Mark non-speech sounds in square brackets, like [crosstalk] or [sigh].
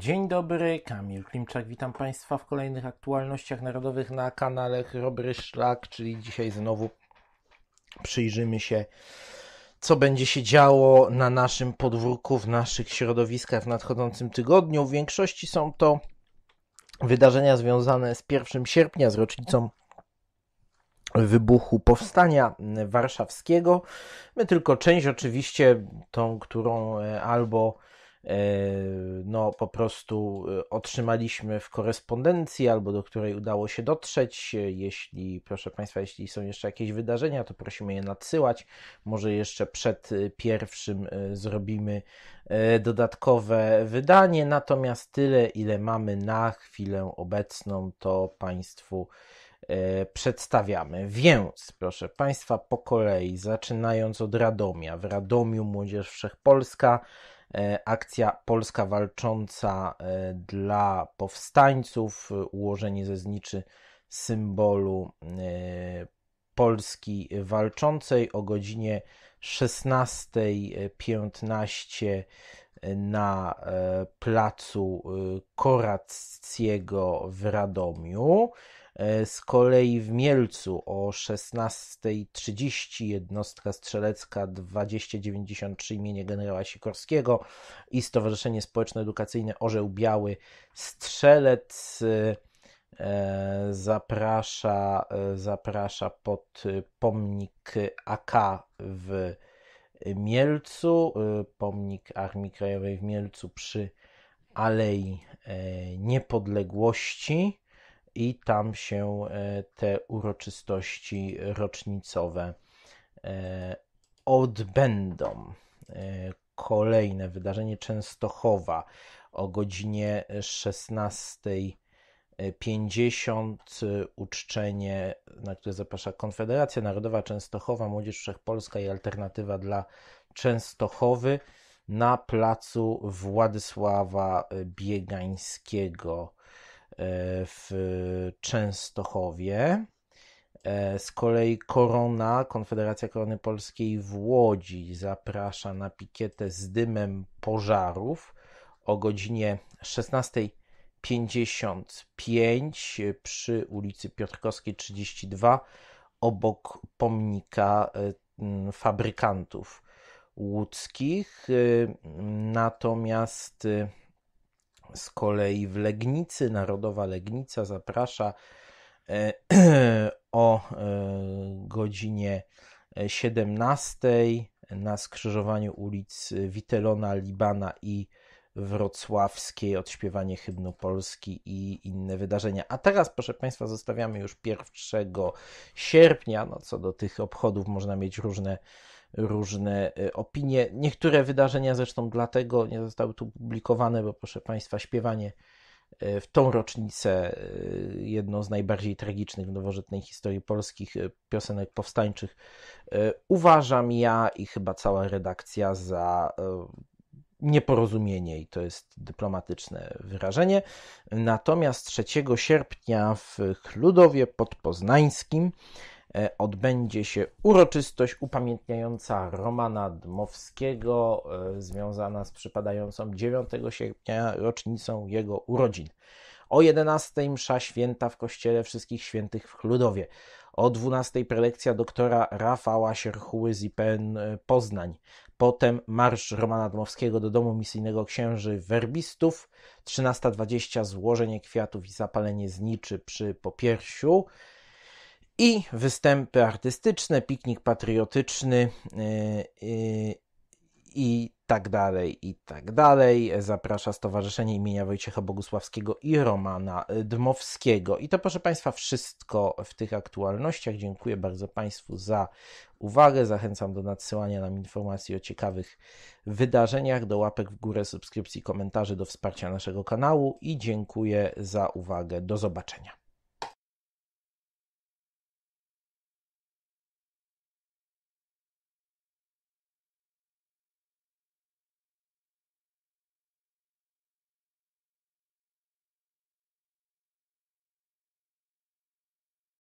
Dzień dobry, Kamil Klimczak, witam Państwa w kolejnych aktualnościach narodowych na kanale Robry Szlak, czyli dzisiaj znowu przyjrzymy się, co będzie się działo na naszym podwórku, w naszych środowiskach w nadchodzącym tygodniu. W większości są to wydarzenia związane z 1 sierpnia, z rocznicą wybuchu powstania warszawskiego. My tylko część oczywiście, tą, którą e, albo E, no, po prostu e, otrzymaliśmy w korespondencji albo do której udało się dotrzeć. E, jeśli, proszę Państwa, jeśli są jeszcze jakieś wydarzenia, to prosimy je nadsyłać. Może jeszcze przed pierwszym zrobimy dodatkowe wydanie. Natomiast tyle, ile mamy na chwilę obecną, to Państwu przedstawiamy. Więc, proszę Państwa, po kolei, zaczynając od Radomia. W Radomiu Młodzież Wszechpolska. Polska E, akcja Polska walcząca e, dla powstańców, e, ułożenie ze zniczy symbolu Polski walczącej o godzinie 16.15 na placu Korackiego w Radomiu. E, z kolei w Mielcu o 16.30 jednostka strzelecka 2093 imienia generała Sikorskiego i Stowarzyszenie Społeczno-Edukacyjne Orzeł Biały Strzelec e, e, zaprasza, zaprasza pod pomnik AK w Mielcu, pomnik Armii Krajowej w Mielcu przy Alei Niepodległości i tam się e, te uroczystości rocznicowe e, odbędą. E, kolejne wydarzenie Częstochowa o godzinie 16.50 uczczenie, na które zaprasza Konfederacja Narodowa Częstochowa, Młodzież Wszechpolska i Alternatywa dla Częstochowy na placu Władysława Biegańskiego E, w Częstochowie. E, z kolei Korona, Konfederacja Korony Polskiej w Łodzi zaprasza na pikietę z dymem pożarów o godzinie 16.55 przy ulicy Piotrkowskiej 32 obok pomnika e, fabrykantów łódzkich. Natomiast z kolei w Legnicy, Narodowa Legnica zaprasza e, [clears throat] o e, godzinie 17 e, na skrzyżowaniu ulic Witelona, Libana i wrocławskiej, odśpiewanie hymnu Polski i inne wydarzenia. A teraz, proszę Państwa, zostawiamy już 1 sierpnia. No, co do tych obchodów można mieć różne, różne y, opinie. Niektóre wydarzenia zresztą dlatego nie zostały tu publikowane, bo proszę Państwa, śpiewanie y, w tą rocznicę y, jedną z najbardziej tragicznych w nowożytnej historii polskich piosenek powstańczych. Uważam ja i chyba cała redakcja za nieporozumienie i to jest dyplomatyczne wyrażenie. Natomiast 3 sierpnia w Chludowie Podpoznańskim e, odbędzie się uroczystość upamiętniająca Romana Dmowskiego, e, związana z przypadającą 9 sierpnia rocznicą jego urodzin. O 11 msza święta w kościele Wszystkich Świętych w Chludowie. O 12.00 prelekcja doktora Rafała Sierchuły z IPN e, Poznań. Potem marsz Romana Dmowskiego do domu misyjnego księży werbistów. 13.20 złożenie kwiatów i zapalenie zniczy przy Popiersiu i występy artystyczne, piknik patriotyczny yy, yy, i tak dalej, i tak dalej. Zaprasza Stowarzyszenie imienia Wojciecha Bogusławskiego i Romana Dmowskiego. I to, proszę Państwa, wszystko w tych aktualnościach. Dziękuję bardzo Państwu za uwagę. Zachęcam do nadsyłania nam informacji o ciekawych wydarzeniach, do łapek w górę, subskrypcji, komentarzy, do wsparcia naszego kanału i dziękuję za uwagę. Do zobaczenia.